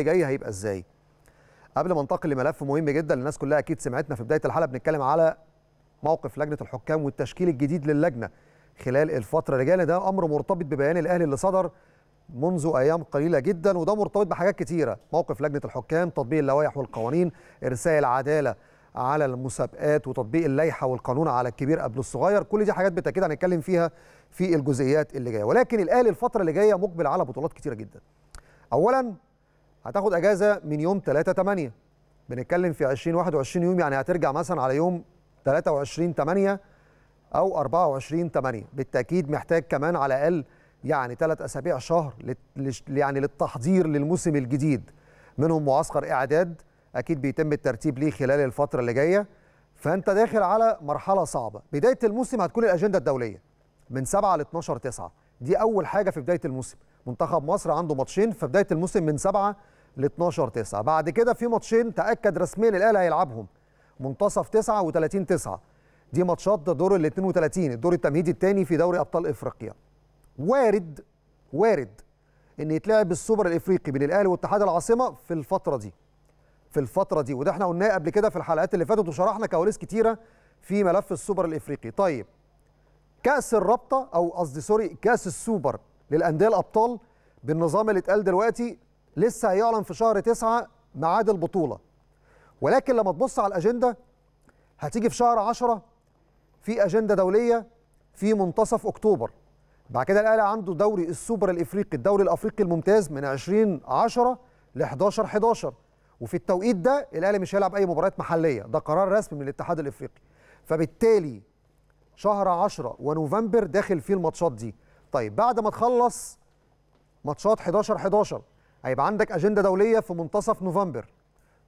اللي جاي هيبقى ازاي قبل ما انتقل لملف مهم جدا الناس كلها اكيد سمعتنا في بدايه الحلقه بنتكلم على موقف لجنه الحكام والتشكيل الجديد للجنه خلال الفتره اللي جايه ده امر مرتبط ببيان الاهلي اللي صدر منذ ايام قليله جدا وده مرتبط بحاجات كتيره موقف لجنه الحكام تطبيق اللوائح والقوانين ارساء العداله على المسابقات وتطبيق اللائحه والقانون على الكبير قبل الصغير كل دي حاجات بالتاكيد هنتكلم فيها في الجزئيات اللي جايه ولكن الاهلي الفتره اللي جايه مقبل على بطولات كتيره جدا اولا هتاخد اجازه من يوم 3 8 بنتكلم في 20 21 يوم يعني هترجع مثلا على يوم 23 8 او 24 8 بالتاكيد محتاج كمان على الاقل يعني ثلاث اسابيع شهر يعني للتحضير للموسم الجديد منهم معسكر اعداد اكيد بيتم الترتيب ليه خلال الفتره اللي جايه فانت داخل على مرحله صعبه بدايه الموسم هتكون الاجنده الدوليه من 7 ل 12 9 دي اول حاجه في بدايه الموسم منتخب مصر عنده ماتشين في بدايه الموسم من 7 ل 12 9 بعد كده في ماتشين تاكد رسميا الاهلي هيلعبهم منتصف 9 و30 9 دي ماتشات دور ال 32 الدور التمهيدي الثاني في دوري ابطال افريقيا وارد وارد ان يتلعب السوبر الافريقي بين الاهلي واتحاد العاصمه في الفتره دي في الفتره دي وده احنا قلناه قبل كده في الحلقات اللي فاتت وشرحنا كواليس كتيره في ملف السوبر الافريقي طيب كاس الرابطه او قصدي سوري كاس السوبر للانديه الابطال بالنظام اللي اتقال دلوقتي لسه هيعلن في شهر تسعة ميعاد البطولة ولكن لما تبص على الأجندة هتيجي في شهر عشرة في أجندة دولية في منتصف أكتوبر بعد كده الأهلي عنده دوري السوبر الإفريقي الدوري الأفريقي الممتاز من 20 10 ل 11 11 وفي التوقيت ده الأهلي مش هيلعب أي مباريات محلية ده قرار رسمي من الاتحاد الإفريقي فبالتالي شهر 10 ونوفمبر داخل فيه الماتشات دي طيب بعد ما تخلص ماتشات 11 11 هيبقى عندك اجنده دوليه في منتصف نوفمبر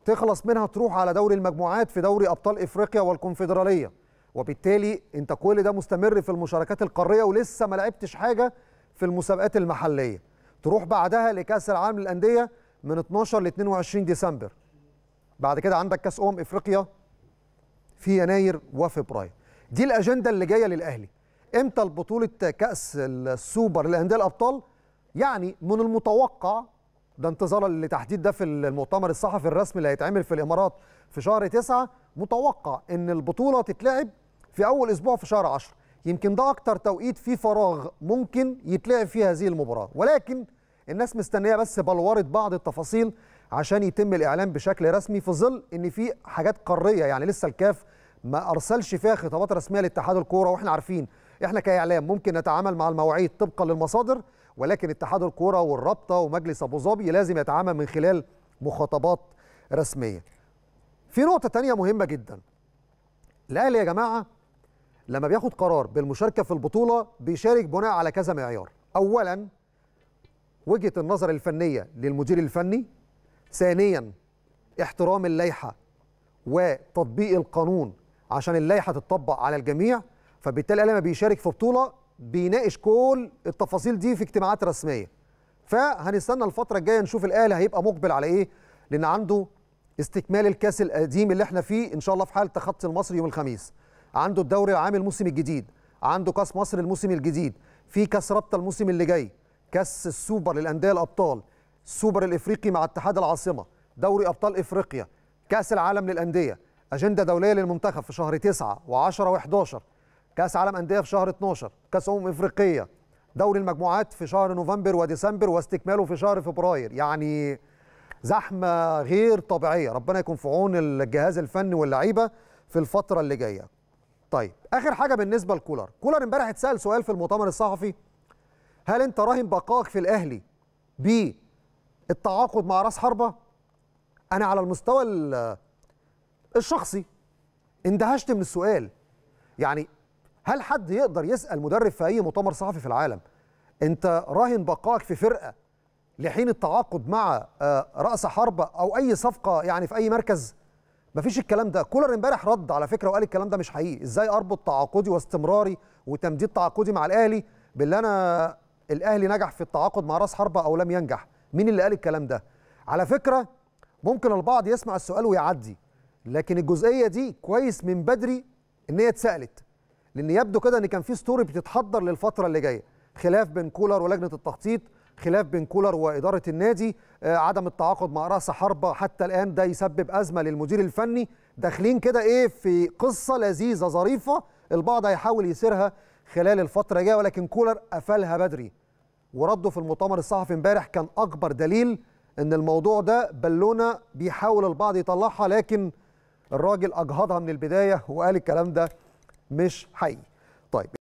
تخلص منها تروح على دوري المجموعات في دوري ابطال افريقيا والكونفدراليه وبالتالي انت كل ده مستمر في المشاركات القاريه ولسه ما لعبتش حاجه في المسابقات المحليه تروح بعدها لكاس العالم للانديه من 12 ل 22 ديسمبر بعد كده عندك كاس امم افريقيا في يناير وفبراير دي الاجنده اللي جايه للاهلي امتى البطوله كاس السوبر للانديه الابطال يعني من المتوقع ده انتظارا لتحديد ده في المؤتمر الصحفي الرسمي اللي هيتعمل في الامارات في شهر تسعة متوقع ان البطوله تتلعب في اول اسبوع في شهر 10 يمكن ده اكتر توقيت فيه فراغ ممكن يتلعب فيه هذه المباراه ولكن الناس مستنيه بس بلوره بعض التفاصيل عشان يتم الاعلان بشكل رسمي في ظل ان في حاجات قاريه يعني لسه الكاف ما ارسلش فيها خطابات رسميه لاتحاد الكوره واحنا عارفين احنا كاعلام ممكن نتعامل مع المواعيد طبقا للمصادر ولكن اتحاد الكوره والرابطه ومجلس ابو ظبي لازم يتعامل من خلال مخاطبات رسميه. في نقطه ثانيه مهمه جدا. الاهلي يا جماعه لما بياخد قرار بالمشاركه في البطوله بيشارك بناء على كذا معيار. اولا وجهه النظر الفنيه للمدير الفني. ثانيا احترام اللائحه وتطبيق القانون عشان اللائحه تطبق على الجميع فبالتالي الاهلي لما بيشارك في بطوله بيناقش كل التفاصيل دي في اجتماعات رسميه فهنستنى الفتره الجايه نشوف الاهلي هيبقى مقبل على ايه لان عنده استكمال الكاس القديم اللي احنا فيه ان شاء الله في حال تخطي المصري يوم الخميس عنده الدوري العام الموسم الجديد عنده كاس مصر الموسم الجديد في كاس رابطه الموسم اللي جاي كاس السوبر للانديه الابطال السوبر الافريقي مع اتحاد العاصمه دوري ابطال افريقيا كاس العالم للانديه اجنده دوليه للمنتخب في شهر 9 و10 و11 كاس عالم انديه في شهر 12 كاس امم افريقيه دوري المجموعات في شهر نوفمبر وديسمبر واستكماله في شهر فبراير يعني زحمه غير طبيعيه ربنا يكون في عون الجهاز الفني واللعيبه في الفتره اللي جايه طيب اخر حاجه بالنسبه لكولر كولر امبارح اتسال سؤال في المؤتمر الصحفي هل انت راهن بقائك في الاهلي بالتعاقد مع راس حربه انا على المستوى الشخصي اندهشت من السؤال يعني هل حد يقدر يسال مدرب في اي مؤتمر صحفي في العالم انت راهن بقائك في فرقه لحين التعاقد مع آه، راس حربه او اي صفقه يعني في اي مركز مفيش الكلام ده كولر امبارح رد على فكره وقال الكلام ده مش حقيقي ازاي اربط تعاقدي واستمراري وتمديد تعاقدي مع الاهلي باللي انا الاهلي نجح في التعاقد مع راس حربه او لم ينجح مين اللي قال الكلام ده على فكره ممكن البعض يسمع السؤال ويعدي لكن الجزئيه دي كويس من بدري ان هي اتسالت لان يبدو كده ان كان في ستوري بتتحضر للفتره اللي جايه خلاف بين كولر ولجنه التخطيط خلاف بين كولر واداره النادي آه، عدم التعاقد مع راس حربه حتى الان ده يسبب ازمه للمدير الفني داخلين كده ايه في قصه لذيذه ظريفه البعض هيحاول يسيرها خلال الفتره الجايه ولكن كولر قفلها بدري ورده في المؤتمر الصحفي امبارح كان اكبر دليل ان الموضوع ده بالونه بيحاول البعض يطلعها لكن الراجل اجهضها من البدايه وقال الكلام ده مش حقيقي طيب